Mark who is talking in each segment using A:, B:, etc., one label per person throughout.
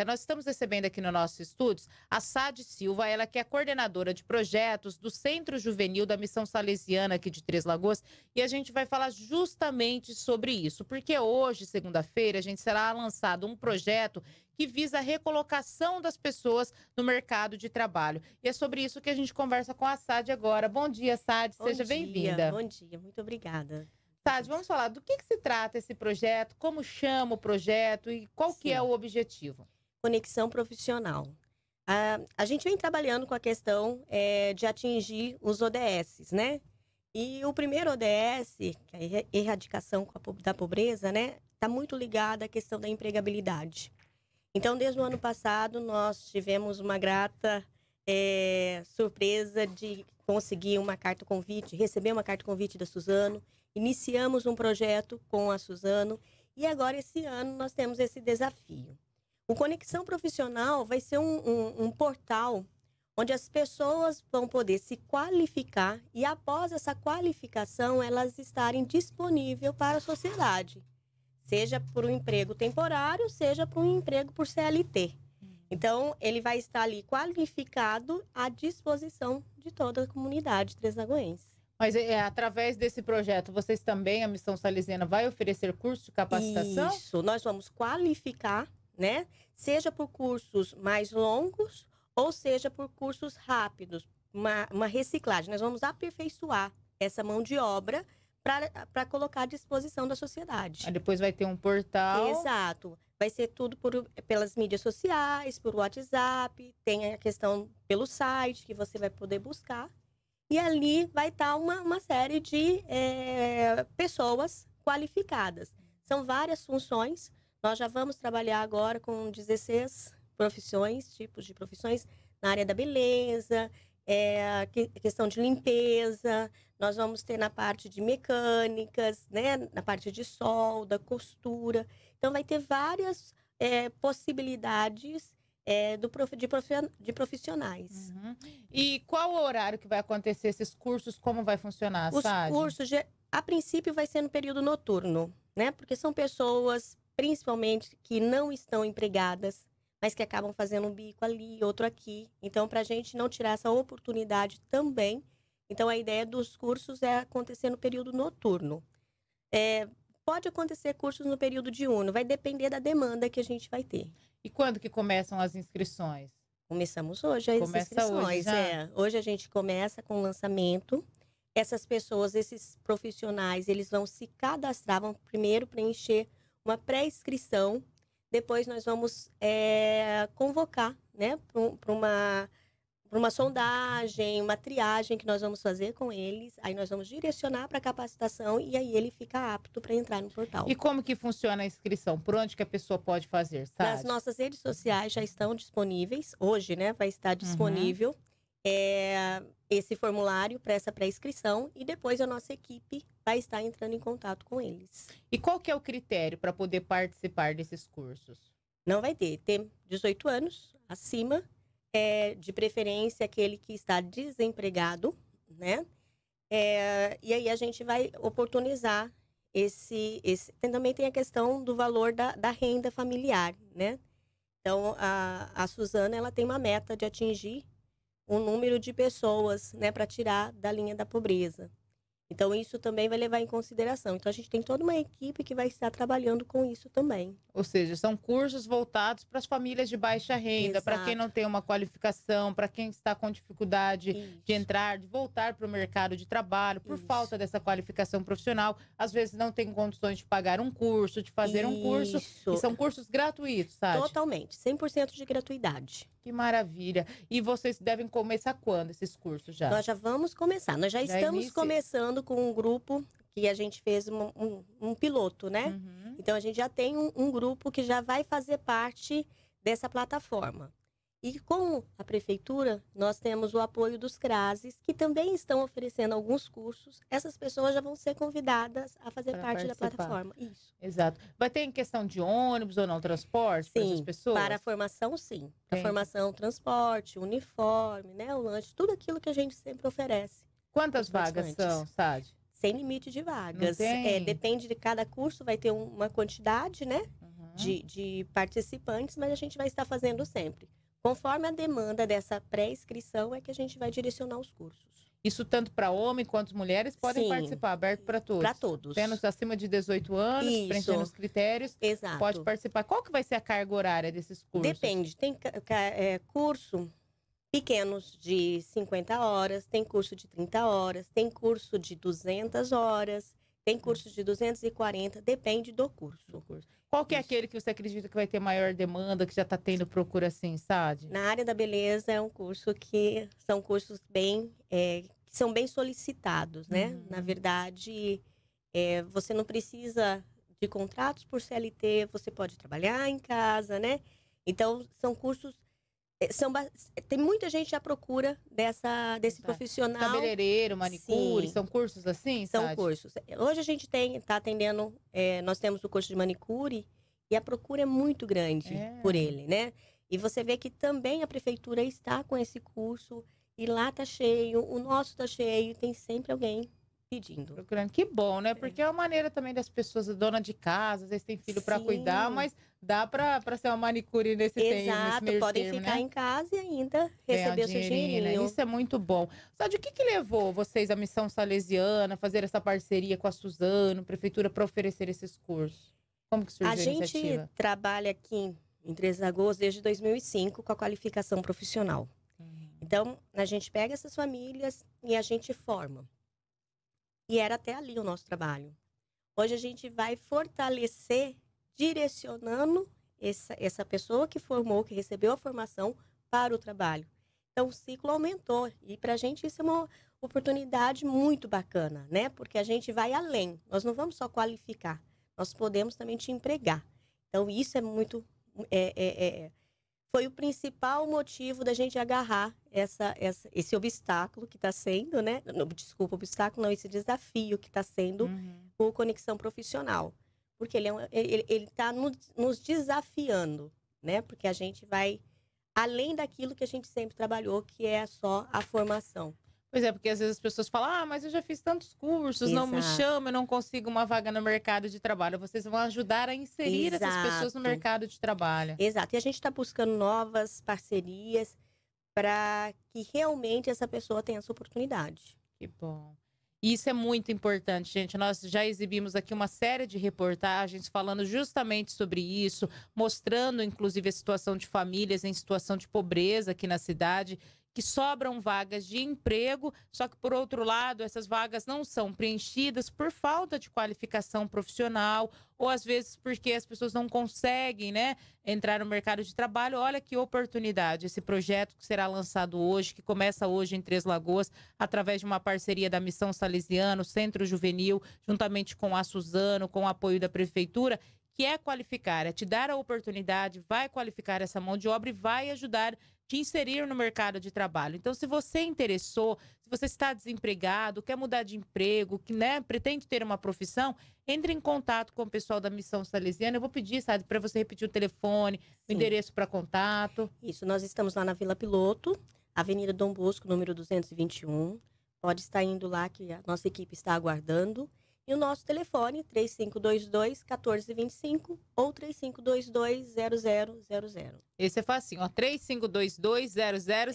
A: Então, nós estamos recebendo aqui no nosso estudos a Sade Silva, ela que é coordenadora de projetos do Centro Juvenil da Missão Salesiana aqui de Três Lagoas, e a gente vai falar justamente sobre isso, porque hoje, segunda-feira, a gente será lançado um projeto que visa a recolocação das pessoas no mercado de trabalho. E é sobre isso que a gente conversa com a Sade agora. Bom dia, Sade, seja bem-vinda. Bom
B: dia, muito obrigada.
A: Sade, vamos falar
B: do que, que, se trata esse projeto, como chama o projeto e qual Sim. que é o objetivo? conexão profissional. A, a gente vem trabalhando com a questão é, de atingir os ODSs, né? E o primeiro ODS, que é a erradicação da pobreza, né? Está muito ligado à questão da empregabilidade. Então, desde o ano passado, nós tivemos uma grata é, surpresa de conseguir uma carta convite, receber uma carta convite da Suzano. Iniciamos um projeto com a Suzano e agora esse ano nós temos esse desafio. O Conexão Profissional vai ser um, um, um portal onde as pessoas vão poder se qualificar e após essa qualificação elas estarem disponíveis para a sociedade, seja por um emprego temporário, seja por um emprego por CLT. Então, ele vai estar ali qualificado à disposição de toda a comunidade tresnagoense. Mas é, é, através desse projeto, vocês também, a Missão Salizena vai oferecer curso de capacitação? Isso, nós vamos qualificar né? Seja por cursos mais longos ou seja por cursos rápidos, uma, uma reciclagem. Nós vamos aperfeiçoar essa mão de obra para colocar à disposição da sociedade. Aí depois vai ter um portal. Exato. Vai ser tudo por, pelas mídias sociais, por WhatsApp, tem a questão pelo site que você vai poder buscar. E ali vai estar tá uma, uma série de é, pessoas qualificadas. São várias funções nós já vamos trabalhar agora com 16 profissões, tipos de profissões, na área da beleza, é, questão de limpeza, nós vamos ter na parte de mecânicas, né, na parte de solda, costura. Então, vai ter várias é, possibilidades é, do prof, de, prof, de profissionais. Uhum. E qual o horário que vai acontecer esses cursos? Como vai funcionar, Os cursos, a princípio, vai ser no período noturno, né? Porque são pessoas principalmente que não estão empregadas, mas que acabam fazendo um bico ali, outro aqui. Então, para a gente não tirar essa oportunidade também, então a ideia dos cursos é acontecer no período noturno. É, pode acontecer cursos no período diurno, vai depender da demanda que a gente vai ter. E quando que começam as inscrições? Começamos hoje as Começa inscrições. Hoje, já. é. hoje a gente começa com o lançamento. Essas pessoas, esses profissionais, eles vão se cadastrar, vão primeiro preencher uma pré-inscrição. Depois nós vamos é, convocar né, para uma, uma sondagem, uma triagem que nós vamos fazer com eles. Aí nós vamos direcionar para capacitação e aí ele fica apto para entrar no portal. E
A: como que funciona a inscrição? Por onde que a pessoa pode fazer? Sabe? As nossas
B: redes sociais já estão disponíveis. Hoje né, vai estar uhum. disponível. Uhum é, esse formulário para essa pré-inscrição e depois a nossa equipe vai estar entrando em contato com eles. E qual que é o critério para poder participar desses cursos? Não vai ter, tem 18 anos acima, é, de preferência aquele que está desempregado, né? É, e aí a gente vai oportunizar esse, esse. Também tem a questão do valor da, da renda familiar, né? Então, a, a Suzana ela tem uma meta de atingir um número de pessoas né, para tirar da linha da pobreza. Então, isso também vai levar em consideração. Então, a gente tem toda uma equipe que vai estar trabalhando com isso também. Ou seja, são cursos voltados para as famílias
A: de baixa renda, para quem não tem uma qualificação, para quem está com dificuldade isso. de entrar, de voltar para o mercado de trabalho, por isso. falta dessa qualificação profissional. Às vezes, não tem condições de pagar um curso, de fazer isso. um curso. E são cursos gratuitos, sabe? Totalmente, 100%
B: de gratuidade. Que maravilha. E vocês devem começar quando esses cursos já? Nós já vamos começar. Nós já, já estamos começando trabalhando com um grupo que a gente fez um, um, um piloto, né? Uhum. Então a gente já tem um, um, grupo que já vai fazer parte dessa plataforma. E com a prefeitura, nós temos o apoio dos CRASES, que também estão oferecendo alguns cursos. Essas pessoas já vão ser convidadas a fazer para parte participar. da plataforma.
A: Isso. Exato. Vai ter em questão de ônibus ou não transporte sim, para essas pessoas? Para a
B: formação, sim. Para a formação, transporte, uniforme, né, o lanche, tudo aquilo que a gente sempre oferece. Quantas vagas são, Sade? Sem limite de vagas. É, depende de cada curso, vai ter uma quantidade, né? Uhum. De, de participantes, mas a gente vai estar fazendo sempre. Conforme a demanda dessa pré-inscrição, é que a gente vai direcionar os cursos. Isso
A: tanto para homem quanto mulheres podem Sim, participar, aberto para todos. Para todos. Menos acima de 18
B: anos, Isso. preenchendo os critérios. Exato. Pode participar. Qual que vai ser a carga horária desses cursos? Depende. Tem é, curso pequenos de 50 horas, tem curso de 30 horas, tem curso de 200 horas, tem hum. curso de 240, depende do curso. Do curso. Qual que é aquele que você acredita que vai ter maior demanda, que já está tendo
A: procura assim, sabe?
B: Na área da beleza é um curso que são cursos bem é, que são bem solicitados, né? Uhum. Na hum. verdade, é, você não precisa de contratos por CLT, você pode trabalhar em casa, né? Então são cursos é, são, tem muita gente à procura dessa, desse tá. profissional. Cabeleireiro, manicure, Sim. são cursos assim? São Sade? cursos. É, hoje a gente tem, está atendendo, é, nós temos o curso de manicure e a procura é muito grande é. por ele, né? E você vê que também a prefeitura está com esse curso e lá tá cheio, o nosso tá cheio, tem sempre alguém pedindo. Procurando. Que bom, né? É. Porque é uma maneira também das
A: pessoas, dona de casa, às vezes tem filho para cuidar, mas dá para ser uma manicure nesse Exato, tempo. Exato, podem termo, ficar né? em casa e ainda receber o seu né? dinheirinho. Isso é muito bom. Sabe, o que, que levou vocês à Missão Salesiana, fazer essa parceria com a Suzano, prefeitura, para oferecer esses cursos? Como que surgiu a, a gente iniciativa?
B: trabalha aqui em Três Lagoas desde 2005 com a qualificação profissional. Então, a gente pega essas famílias e a gente forma. E era até ali o nosso trabalho. Hoje a gente vai fortalecer, direcionando essa, essa pessoa que formou, que recebeu a formação, para o trabalho. Então, o ciclo aumentou. E para a gente isso é uma oportunidade muito bacana, né? Porque a gente vai além. Nós não vamos só qualificar, nós podemos também te empregar. Então, isso é muito. É, é, é, foi o principal motivo da gente agarrar essa, essa esse obstáculo que está sendo, né? Desculpa, obstáculo, não, esse desafio que está sendo uhum. o Conexão Profissional. Porque ele é está nos desafiando, né? Porque a gente vai além daquilo que a gente sempre trabalhou, que é só a formação. Pois
A: é, porque às vezes as pessoas falam, ah, mas eu já fiz tantos cursos, Exato. não me chama, eu não consigo uma vaga no mercado
B: de trabalho. Vocês vão ajudar a inserir Exato. essas pessoas no mercado de trabalho. Exato. E a gente está buscando novas parcerias para que realmente essa pessoa tenha essa oportunidade. Que bom. E isso é muito importante, gente. Nós já exibimos aqui uma série
A: de reportagens falando justamente sobre isso, mostrando inclusive a situação de famílias em situação de pobreza aqui na cidade que sobram vagas de emprego, só que, por outro lado, essas vagas não são preenchidas por falta de qualificação profissional, ou às vezes porque as pessoas não conseguem né, entrar no mercado de trabalho. Olha que oportunidade esse projeto que será lançado hoje, que começa hoje em Três Lagoas, através de uma parceria da Missão Salesiano, Centro Juvenil, juntamente com a Suzano, com o apoio da Prefeitura, que é qualificar, é te dar a oportunidade, vai qualificar essa mão de obra e vai ajudar te inserir no mercado de trabalho. Então, se você interessou, se você está desempregado, quer mudar de emprego, que né, pretende ter uma profissão, entre em contato com o pessoal da Missão Salesiana. Eu vou pedir, sabe, para você repetir o telefone, Sim. o endereço para contato.
B: Isso, nós estamos lá na Vila Piloto, Avenida Dom Bosco, número 221. Pode estar indo lá que a nossa equipe está aguardando. E o nosso telefone, 3522-1425 ou 3522-0000. Esse é
A: facinho, ó, 3522-0000. É.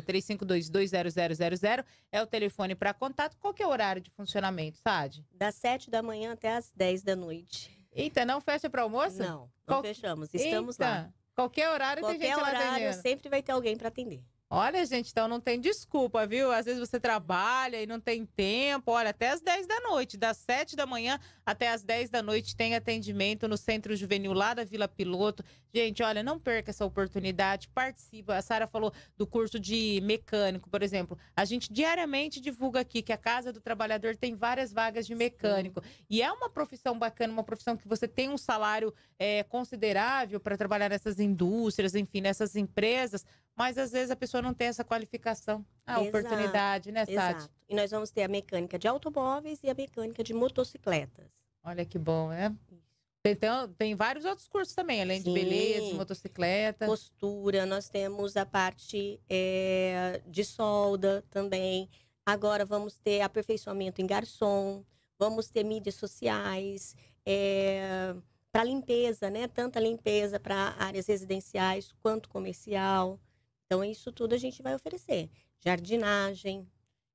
A: 3522-0000 é o telefone para contato. Qual que é o horário de funcionamento, Sade? Das 7 da manhã até as 10 da noite. Eita, não fecha para almoço? Não, não Qual...
B: fechamos, estamos Eita, lá.
A: Qualquer horário Qualquer tem gente horário, lá atendendo.
B: sempre vai ter alguém para atender.
A: Olha, gente, então não tem desculpa, viu? Às vezes você trabalha e não tem tempo. Olha, até às 10 da noite, das 7 da manhã até às 10 da noite tem atendimento no Centro Juvenil lá da Vila Piloto. Gente, olha, não perca essa oportunidade, participa. A Sara falou do curso de mecânico, por exemplo. A gente diariamente divulga aqui que a Casa do Trabalhador tem várias vagas de mecânico. Sim. E é uma profissão bacana, uma profissão que você tem um salário é, considerável para trabalhar nessas indústrias, enfim, nessas empresas. Mas às vezes a pessoa não tem essa qualificação, a exato, oportunidade, né, Sati? Exato.
B: E nós vamos ter a mecânica de automóveis e a mecânica de motocicletas.
A: Olha que bom,
B: né? Então, tem vários outros cursos também, além Sim, de beleza, motocicleta. Costura, nós temos a parte é, de solda também. Agora vamos ter aperfeiçoamento em garçom, vamos ter mídias sociais, é, para limpeza, né? Tanto a limpeza para áreas residenciais quanto comercial. Então, isso tudo a gente vai oferecer. Jardinagem.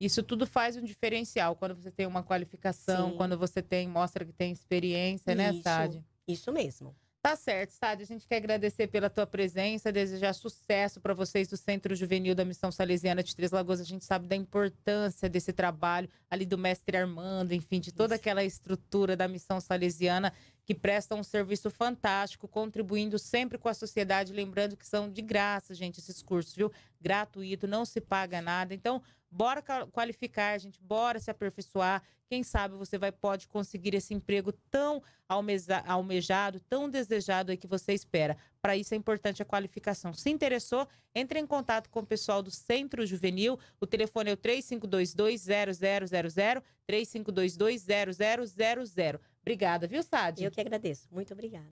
B: Isso tudo faz um diferencial quando você tem uma qualificação, Sim. quando
A: você tem mostra que tem experiência,
B: né, isso, né, Sade? Isso mesmo.
A: Tá certo, Sádio. A gente quer agradecer pela tua presença, desejar sucesso para vocês do Centro Juvenil da Missão Salesiana de Três Lagoas. A gente sabe da importância desse trabalho ali do mestre Armando, enfim, de toda Isso. aquela estrutura da Missão Salesiana que presta um serviço fantástico, contribuindo sempre com a sociedade. Lembrando que são de graça, gente, esses cursos, viu? Gratuito, não se paga nada. Então, bora qualificar, gente, bora se aperfeiçoar. Quem sabe você vai pode conseguir esse emprego tão almeja, almejado, tão desejado aí que você espera. Para isso é importante a qualificação. Se interessou, entre em contato com o pessoal do Centro Juvenil. O telefone é o 3522-0000, 3522-0000. Obrigada, viu, Sadi? Eu que agradeço. Muito obrigada.